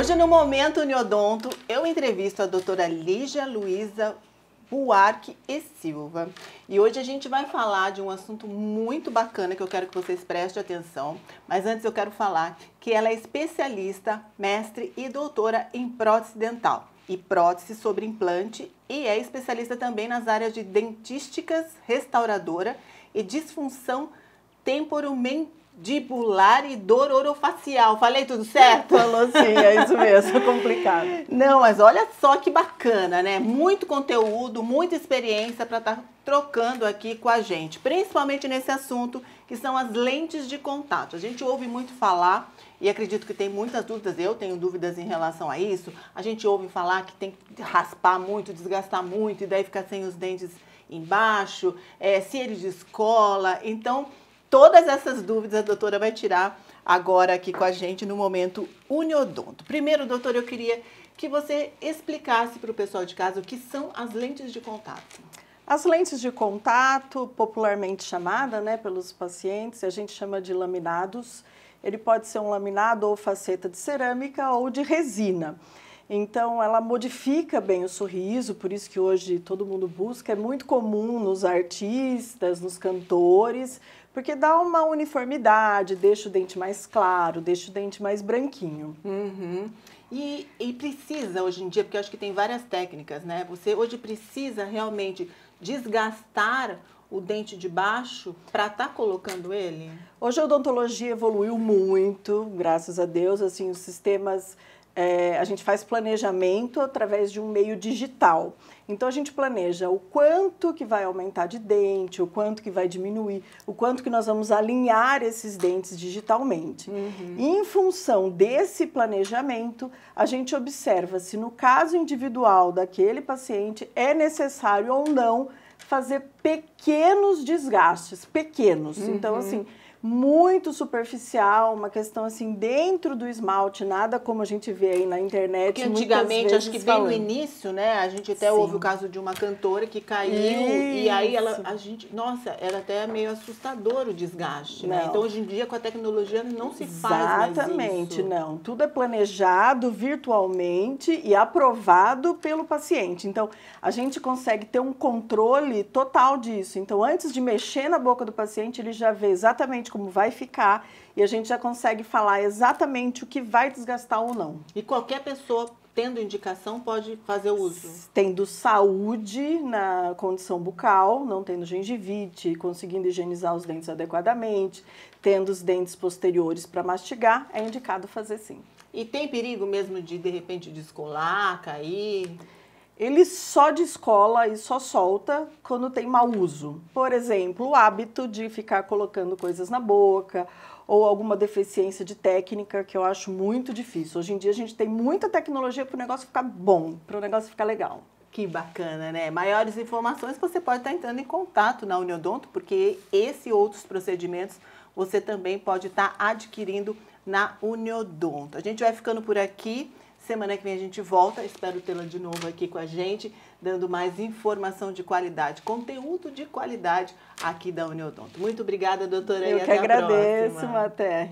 Hoje no Momento Uniodonto, eu entrevisto a doutora Lígia Luiza Buarque e Silva. E hoje a gente vai falar de um assunto muito bacana que eu quero que vocês prestem atenção. Mas antes eu quero falar que ela é especialista, mestre e doutora em prótese dental e prótese sobre implante e é especialista também nas áreas de dentísticas, restauradora e disfunção temporomental mandibular e dor orofacial. Falei tudo certo? Falou sim, é isso mesmo, é complicado. Não, mas olha só que bacana, né? Muito conteúdo, muita experiência para estar tá trocando aqui com a gente, principalmente nesse assunto que são as lentes de contato. A gente ouve muito falar e acredito que tem muitas dúvidas, eu tenho dúvidas em relação a isso. A gente ouve falar que tem que raspar muito, desgastar muito e daí ficar sem os dentes embaixo, é, se ele descola. Então, Todas essas dúvidas a doutora vai tirar agora aqui com a gente no momento Uniodonto. Primeiro, doutora, eu queria que você explicasse para o pessoal de casa o que são as lentes de contato. As lentes de contato, popularmente chamada né, pelos pacientes, a gente chama de laminados. Ele pode ser um laminado ou faceta de cerâmica ou de resina. Então, ela modifica bem o sorriso, por isso que hoje todo mundo busca. É muito comum nos artistas, nos cantores, porque dá uma uniformidade, deixa o dente mais claro, deixa o dente mais branquinho. Uhum. E, e, precisa hoje em dia, porque acho que tem várias técnicas, né? Você hoje precisa realmente desgastar o dente de baixo para estar tá colocando ele? Hoje a odontologia evoluiu muito, graças a Deus, assim, os sistemas é, a gente faz planejamento através de um meio digital. Então a gente planeja o quanto que vai aumentar de dente, o quanto que vai diminuir, o quanto que nós vamos alinhar esses dentes digitalmente. Uhum. E em função desse planejamento, a gente observa se no caso individual daquele paciente é necessário ou não fazer pequenos desgastes, pequenos. Então, uhum. Então assim, muito superficial, uma questão assim dentro do esmalte, nada como a gente vê aí na internet. Porque antigamente, acho que bem falando. no início, né? A gente até Sim. houve o caso de uma cantora que caiu Isso. e aí ela, a gente, nossa, era até meio assustador o desgaste, né? Então hoje em dia com a tecnologia não se Exatamente, faz Exatamente, não. Tudo é planejado virtualmente e aprovado pelo paciente. Então a gente consegue ter um controle total disso. Então antes de mexer na boca do paciente, ele já vê exatamente exatamente como vai ficar e a gente já consegue falar exatamente o que vai desgastar ou não. E qualquer pessoa tendo indicação pode fazer uso? Tendo saúde na condição bucal, não tendo gengivite, conseguindo higienizar os dentes adequadamente, tendo os dentes posteriores para mastigar, é indicado fazer sim. E tem perigo mesmo de de repente descolar, cair? ele só descola e só solta quando tem mau uso. Por exemplo, o hábito de ficar colocando coisas na boca ou alguma deficiência de técnica que eu acho muito difícil. Hoje em dia a gente tem muita tecnologia para o negócio ficar bom, para o negócio ficar legal. Que bacana, né? Maiores informações você pode estar tá entrando em contato na Uniodonto, porque esse e outros procedimentos você também pode estar tá adquirindo na Uniodonto. A gente vai ficando por aqui. Semana que vem a gente volta, espero tê-la de novo aqui com a gente, dando mais informação de qualidade, conteúdo de qualidade aqui da Uniodonto. Muito obrigada, doutora, Eu e até Eu que agradeço, até.